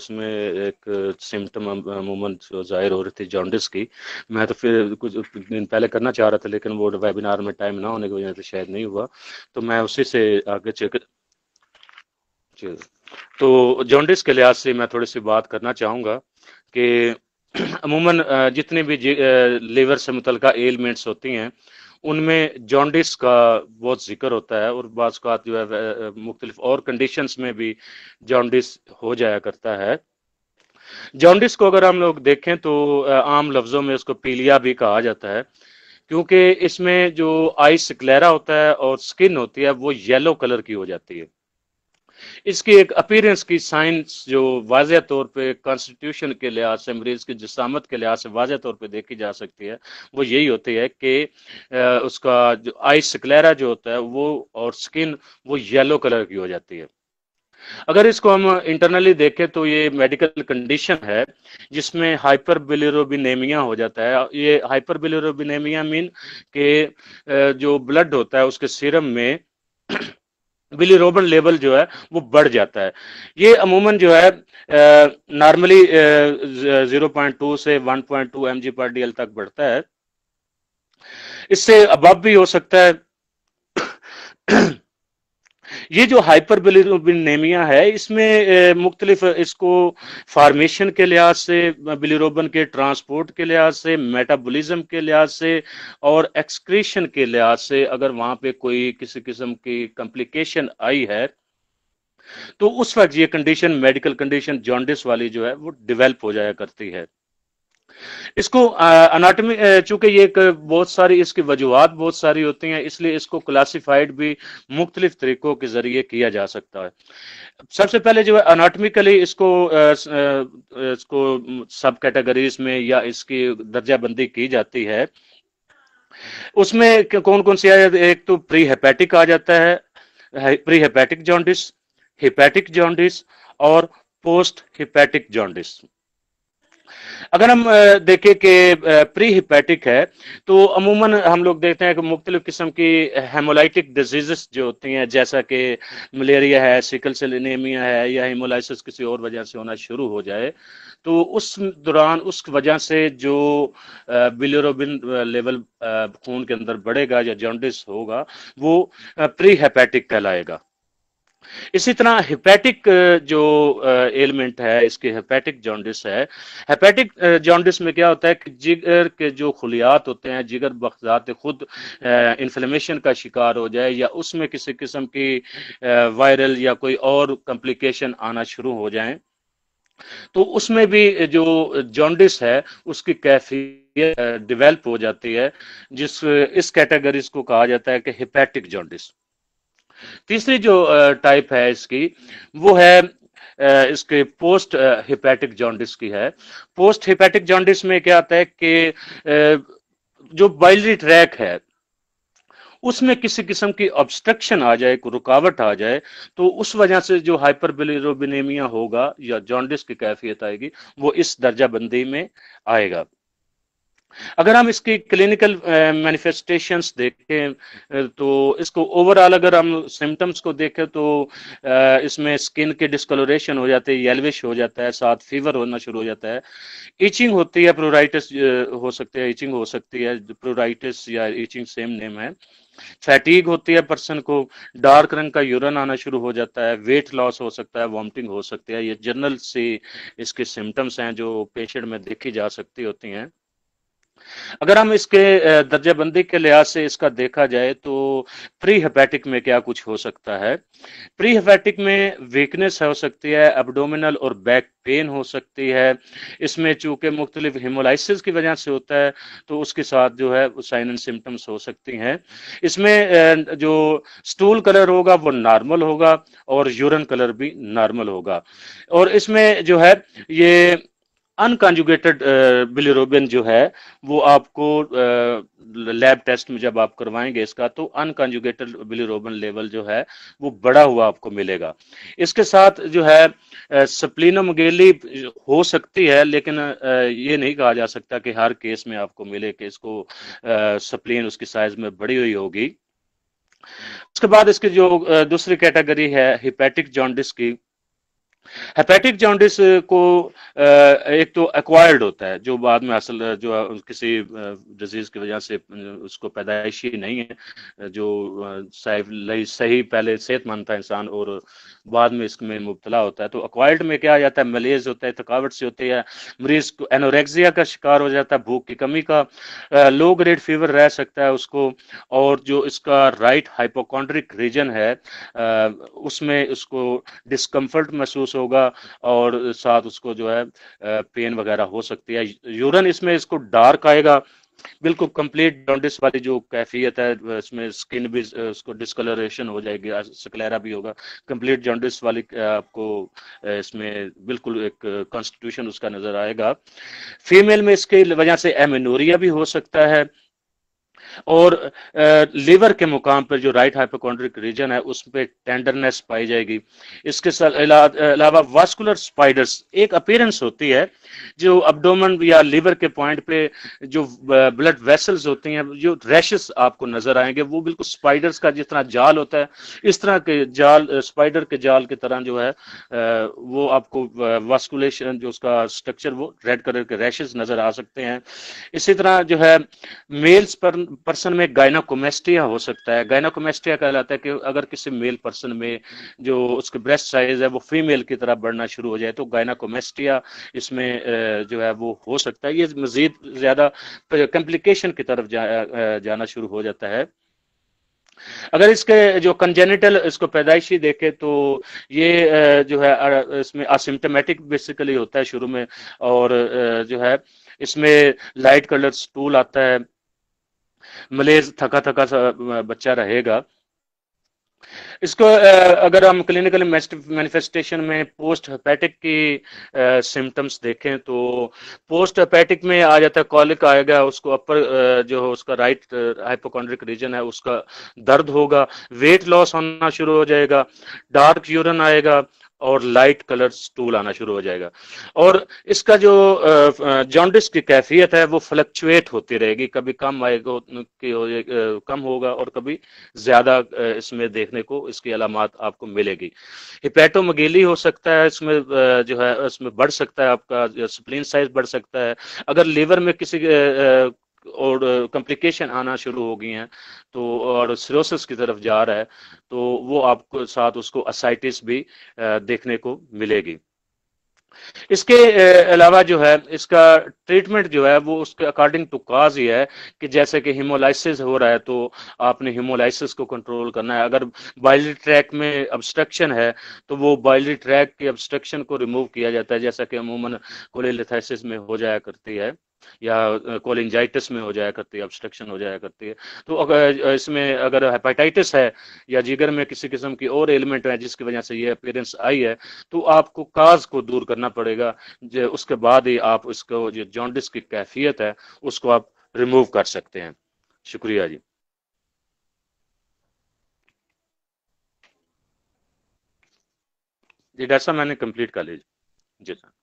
उसमें एक सिम्टम अमूमन um, uh, जाहिर हो रही थी जॉन्डिस की मैं तो फिर कुछ दिन पहले करना चाह रहा था लेकिन वो वेबिनार में टाइम ना होने की वजह से शायद नहीं हुआ तो मैं उसी से आगे चेक तो जॉन्डिस के लिहाज से मैं थोड़ी सी बात करना चाहूँगा कि अमूमन uh, जितने भी लीवर uh, से मुतल एलिमेंट्स होती हैं उनमें जॉन्डिस का बहुत जिक्र होता है और बाज़ जो है मुख्तलिफ और कंडीशंस में भी जॉन्डिस हो जाया करता है जॉन्डिस को अगर हम लोग देखें तो आम लफ्ज़ों में उसको पीलिया भी कहा जाता है क्योंकि इसमें जो आई सिक्लेरा होता है और स्किन होती है वो येलो कलर की हो जाती है इसकी एक अपीरेंस की साइंस जो वाज तौर पर कॉन्स्टिट्यूशन के लिहाज से मरीज की जिसामत के लिहाज से वाज तौर पर देखी जा सकती है वो यही होती है कि उसका जो आई स्क्लेरा जो होता है वो और स्किन वो येलो कलर की हो जाती है अगर इसको हम इंटरनली देखें तो ये मेडिकल कंडीशन है जिसमें हाइपर बिलिरोबिनेमिया हो जाता है ये हाइपर बिलिरोबिनेमिया मीन के जो ब्लड होता है उसके सीरम में बिलीरोबन लेवल जो है वो बढ़ जाता है ये अमूमन जो है नॉर्मली जीरो पॉइंट टू से one point two M G per D L तक बढ़ता है इससे अब भी हो सकता है ये जो हाइपर बिलिरोबिनेमिया है इसमें मुख्तलिफ इसको फार्मेशन के लिहाज से बिलिरोबन के ट्रांसपोर्ट के लिहाज से मेटाबॉलिज्म के लिहाज से और एक्सक्रीशन के लिहाज से अगर वहां पे कोई किसी किस्म की कॉम्प्लिकेशन आई है तो उस वक्त ये कंडीशन मेडिकल कंडीशन जॉन्डिस वाली जो है वो डिवेलप हो जाया करती है इसको अनाटमी चूंकि ये बहुत सारी इसकी वजूहत बहुत सारी होती हैं इसलिए इसको क्लासिफाइड भी मुख्तलिफ तरीकों के जरिए किया जा सकता है सबसे पहले जो है अनाटमिकली इसको इसको सब कैटेगरीज में या इसकी दर्जाबंदी की जाती है उसमें कौन कौन सी एक तो प्री हेपेटिक आ जाता है pre hepatic jaundice hepatic jaundice और पोस्ट हिपैटिक जॉन्डिस अगर हम देखें कि प्री हिपैटिक है तो अमूमन हम लोग देखते हैं कि मुख्तलिफ किस्म की हेमोलाइटिक डिजीजेस जो होती हैं जैसा कि मलेरिया है सिकल सेल एनीमिया है या हेमोलाइसिस किसी और वजह से होना शुरू हो जाए तो उस दौरान उस वजह से जो बिलोरोबिन लेवल खून के अंदर बढ़ेगा या जॉन्डिस होगा वो प्री हेपैटिक कहलाएगा इसी तरह हेपेटिक जो एलिमेंट है इसके हेपेटिक जॉन्डिस है हेपेटिक जॉन्डिस में क्या होता है कि जिगर के जो खुलियात होते हैं जिगर बख्जात खुद इन्फ्लेमेशन का शिकार हो जाए या उसमें किसी किस्म की वायरल या कोई और कॉम्प्लिकेशन आना शुरू हो जाए तो उसमें भी जो जॉन्डिस है उसकी कैफियत डिवेलप हो जाती है जिस इस कैटेगरीज को कहा जाता है कि हिपैटिक जॉन्डिस तीसरी जो टाइप है इसकी वो है इसके पोस्ट हिपैटिक जॉन्डिस की है पोस्ट हिपैटिक जॉन्डिस में क्या आता है कि जो बाइलरी ट्रैक है उसमें किसी किस्म की ऑब्स्ट्रक्शन आ जाए रुकावट आ जाए तो उस वजह से जो हाइपर होगा या जॉन्डिस की कैफियत आएगी वो इस दर्जाबंदी में आएगा अगर हम इसकी क्लिनिकल मैनिफेस्टेशंस देखें तो इसको ओवरऑल अगर हम सिम्टम्स को देखें तो इसमें स्किन के डिस्कलोरेशन हो जाते हैं येलविश हो जाता है साथ फीवर होना शुरू हो जाता है इचिंग होती है प्रोराइटिस हो सकती है इचिंग हो सकती है प्रोराइटिस या इचिंग सेम नेम है फैटीग होती है पर्सन को डार्क रंग का यूरन आना शुरू हो जाता है वेट लॉस हो सकता है वॉमिटिंग हो सकती है ये जनरल से इसके सिम्टम्स हैं जो पेशेंट में देखी जा सकती होती हैं अगर हम इसके दर्जाबंदी के लिहाज से इसका देखा जाए तो प्री हेपेटिक में क्या कुछ हो सकता है प्री हेपेटिक में वीकनेस हो सकती है एब्डोमिनल और बैक पेन हो सकती है इसमें चूंकि मुख्तलिफ हिमोलाइसिस की वजह से होता है तो उसके साथ जो है साइन एंड सिम्टम्स हो सकती हैं इसमें जो स्टूल कलर होगा वो नॉर्मल होगा और यूरन कलर भी नॉर्मल होगा और इसमें जो है ये अनकंजुगेटेड बिलिरोबिन uh, जो है वो आपको लैब uh, टेस्ट में जब आप करवाएंगे इसका तो अनकंजुगेटेड बिलिरोबिन लेवल जो है वो बड़ा हुआ आपको मिलेगा इसके साथ जो है सप्लिनोमगेली uh, हो सकती है लेकिन ये नहीं कहा जा सकता कि हर केस में आपको मिले कि इसको सप्लिन उसकी साइज में बड़ी हुई होगी उसके बाद इसकी जो दूसरी कैटेगरी है हिपैटिक जॉन्डिस की हेपेटिक जॉन्डिस uh, को uh, एक तो एक्वायर्ड होता है जो बाद में असल जो किसी डिजीज uh, की वजह से उसको पैदाइशी नहीं है जो सही पहले सेहतमंद था इंसान और बाद में इसमें मुबतला होता है तो अक्वायर्ड में क्या आ जाता है मलेज होता है थकावट से होती है मरीज को एनोरेक्सिया का शिकार हो जाता है भूख की कमी का लो ग्रेड फीवर रह सकता है उसको और जो इसका राइट हाइपोकॉन्ड्रिक रीजन है उसमें उसको डिस्कम्फर्ट महसूस हो होगा और साथ उसको जो है पेन वगैरह हो सकती है यूरन इसमें इसको डार्क आएगा बिल्कुल कंप्लीट डॉन्डिस वाली जो कैफियत है इसमें स्किन भी उसको डिस्कलरेशन हो जाएगी स्कलेरा भी होगा कंप्लीट जॉन्डिस वाली आपको इसमें बिल्कुल एक कॉन्स्टिट्यूशन उसका नजर आएगा फीमेल में इसके वजह से एमिनोरिया भी हो सकता है और लीवर के मुकाम पर जो राइट हाइपोकॉन्ड्रिक रीजन है उस पर टेंडरनेस पाई जाएगी इसके अलावा वास्कुलर स्पाइडर्स एक अपेयरेंस होती है जो अब्डोमन या लीवर के पॉइंट पे जो ब्लड वेसल्स होती हैं जो रैशेस आपको नजर आएंगे वो बिल्कुल स्पाइडर्स का जिस तरह जाल होता है इस तरह के जाल स्पाइडर के जाल की तरह जो है वो आपको वास्कुलेशन जो उसका स्ट्रक्चर वो रेड कलर के रैशेज नजर आ सकते हैं इसी तरह जो है मेल्स पर पर्सन में गायनाकोमेस्ट्रिया हो सकता है गायनाकोमेस्ट्रिया कहलाता है कि अगर किसी मेल पर्सन में जो उसके ब्रेस्ट साइज है वो फीमेल की तरफ बढ़ना शुरू हो जाए तो गायनाकोमेस्ट्रिया इसमें जो है वो हो सकता है ये मजीद ज़्यादा कॉम्प्लिकेशन की तरफ जा, जाना शुरू हो जाता है अगर इसके जो कंजेनिटल इसको पैदाइशी देखे तो ये जो है इसमें असिम्टोमेटिक बेसिकली होता है शुरू में और जो है इसमें लाइट कलर स्टूल आता है मलेज थका थका सा बच्चा रहेगा इसको अगर हम क्लिनिकल मैनिफेस्टेशन में पोस्ट हेपेटिक की सिम्टम्स देखें तो पोस्ट हेपेटिक में आ जाता है कॉलिक आएगा उसको अपर जो उसका राइट हाइपोकॉन्ड्रिक रीजन है उसका दर्द होगा वेट लॉस होना शुरू हो जाएगा डार्क यूरन आएगा और लाइट कलर स्टूल आना शुरू हो जाएगा और इसका जो जॉन्डिस की कैफियत है वो फ्लक्चुएट होती रहेगी कभी कम आएगा कम होगा और कभी ज़्यादा इसमें देखने को इसकी अलामत आपको मिलेगी हिपेटोमगेली हो सकता है इसमें जो है इसमें बढ़ सकता है आपका स्प्लिन साइज बढ़ सकता है अगर लीवर में किसी और कम्प्लिकेशन आना शुरू हो गई हैं तो और सिरोसिस की तरफ जा रहा है तो वो आपको साथ उसको असाइटिस भी देखने को मिलेगी इसके अलावा जो है इसका ट्रीटमेंट जो है वो उसके अकॉर्डिंग टू काज ही है कि जैसे कि हिमोलाइसिस हो रहा है तो आपने हिमोलाइसिस को कंट्रोल करना है अगर बाइलरी ट्रैक में ऑब्स्ट्रक्शन है तो वो बाइलरी ट्रैक के ऑब्स्ट्रक्शन को रिमूव किया जाता है जैसा कि अमूमन कोलेलिथाइसिस में हो जाया करती है या कोलिंजाइटिस में हो जाया करती है ऑब्स्ट्रक्शन हो जाया करती है तो अगर इसमें अगर हेपेटाइटिस है या जिगर में किसी किस्म की और एलिमेंट है जिसकी वजह से ये अपेयरेंस आई है तो आपको काज को दूर करना पड़ेगा उसके बाद ही आप उसको जो जॉन्डिस की कैफियत है उसको आप रिमूव कर सकते हैं शुक्रिया जी जी डैसा मैंने कंप्लीट कर लीजिए जी सर